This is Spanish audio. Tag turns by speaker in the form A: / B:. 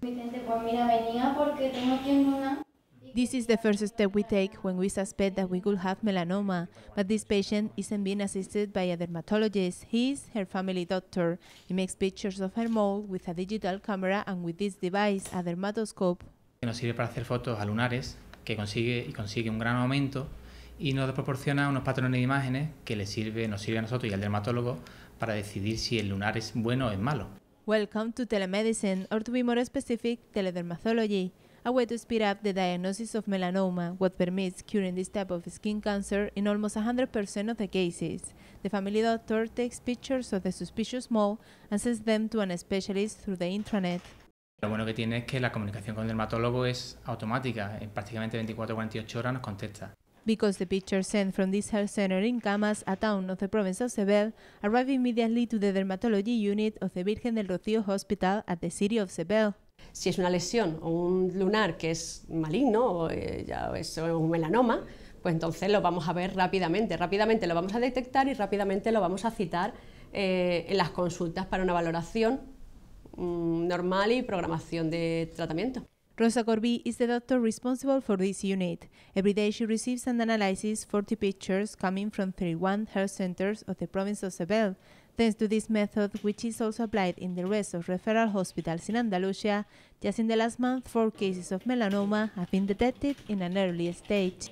A: Pues
B: this is the first step we take when we suspect that we could have melanoma, but this patient isn't being assisted by a dermatologist. He is her family doctor. He makes pictures of her mole with a digital camera and with this device, a dermatoscope.
A: Nos sirve para hacer fotos a lunares, que consigue y consigue un gran aumento y nos proporciona unos patrones de imágenes que le sirve, nos sirve a nosotros y al dermatólogo para decidir si el lunar es bueno o es malo.
B: Welcome to telemedicine, or to be more specific, teledermatology, a way to speed up the diagnosis of melanoma, what permits curing this type of skin cancer in almost 100% of the cases. The family doctor takes pictures of the suspicious mole and sends them to an specialist through the intranet.
A: Lo bueno que tiene es que la comunicación con el dermatólogo es automática, en eh, prácticamente 24-48 horas nos contesta
B: because the picture sent from this health center in Camas, a town of the province of Sebel, arrived immediately
C: to the dermatology unit of the Virgen del Rocío Hospital at the city of Sebel. Si es una lesión o un lunar que es maligno o eh, es un melanoma, pues entonces lo vamos a ver rápidamente. Rápidamente lo vamos a detectar y rápidamente lo vamos a citar eh, en las consultas para una valoración mm, normal y programación de tratamiento. Rosa Corby is the doctor responsible for this unit. Every day she receives and
B: analyzes 40 pictures coming from 31 health centers of the province of Seville. Thanks to this method, which is also applied in the rest of referral hospitals in Andalusia, just in the last month, four cases of melanoma have been detected in an early stage.